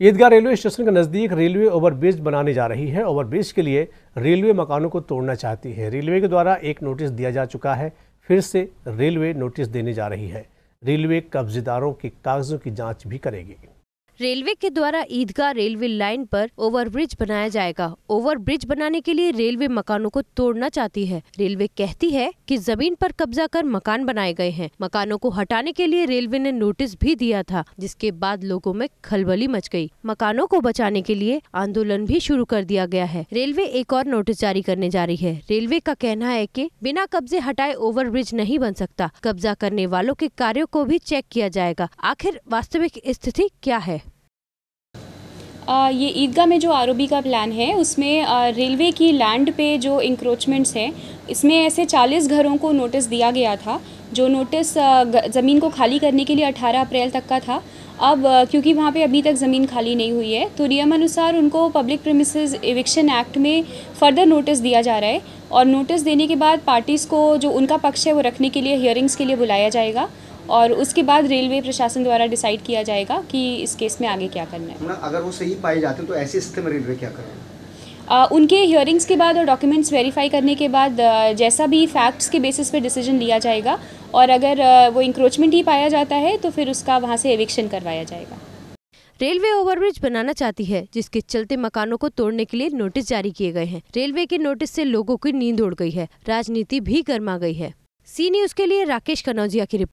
ईदगाह railway station के नज़दीक railway overbridge बनाने जा रही है ओवरब्रिज के लिए रेलवे मकानों को तोड़ना चाहती है रेलवे के द्वारा एक नोटिस दिया जा चुका है फिर से रेलवे नोटिस देने जा रही है रेलवे कब्जेदारों के कागजों की जांच भी करेगी रेलवे के द्वारा ईदगाह रेलवे लाइन पर ओवरब्रिज बनाया जाएगा ओवरब्रिज बनाने के लिए रेलवे मकानों को तोड़ना चाहती है रेलवे कहती है कि जमीन पर कब्जा कर मकान बनाए गए हैं मकानों को हटाने के लिए रेलवे ने नोटिस भी दिया था जिसके बाद लोगों में खलबली मच गयी मकानों को बचाने के लिए आंदोलन भी शुरू कर दिया गया है रेलवे एक और नोटिस जारी करने जा रही है रेलवे का कहना है की बिना कब्जे हटाए ओवर नहीं बन सकता कब्जा करने वालों के कार्यो को भी चेक किया जाएगा आखिर वास्तविक स्थिति क्या है ये ईदगाह में जो आर का प्लान है उसमें रेलवे की लैंड पे जो इंक्रोचमेंट्स हैं इसमें ऐसे 40 घरों को नोटिस दिया गया था जो नोटिस ज़मीन को खाली करने के लिए 18 अप्रैल तक का था अब क्योंकि वहाँ पे अभी तक ज़मीन खाली नहीं हुई है तो नियमानुसार उनको पब्लिक प्रमिस एविक्शन एक्ट में फ़र्दर नोटिस दिया जा रहा है और नोटिस देने के बाद पार्टीज़ को जो उनका पक्ष है वो रखने के लिए हियरिंग्स के लिए बुलाया जाएगा और उसके बाद रेलवे प्रशासन द्वारा डिसाइड किया जाएगा कि इस केस में आगे क्या करना है अगर वो सही पाए जाते तो ऐसी स्थिति में रेलवे क्या करें आ, उनके हियरिंग्स के बाद और डॉक्यूमेंट्स वेरीफाई करने के बाद जैसा भी फैक्ट्स के बेसिस पर डिसीजन लिया जाएगा और अगर वो इंक्रोचमेंट ही पाया जाता है तो फिर उसका वहाँ से एविक्शन करवाया जाएगा रेलवे ओवरब्रिज बनाना चाहती है जिसके चलते मकानों को तोड़ने के लिए नोटिस जारी किए गए हैं रेलवे के नोटिस से लोगों की नींद उड़ गई है राजनीति भी गर्मा गई है सी न्यूज के लिए राकेश कनौजिया की रिपोर्ट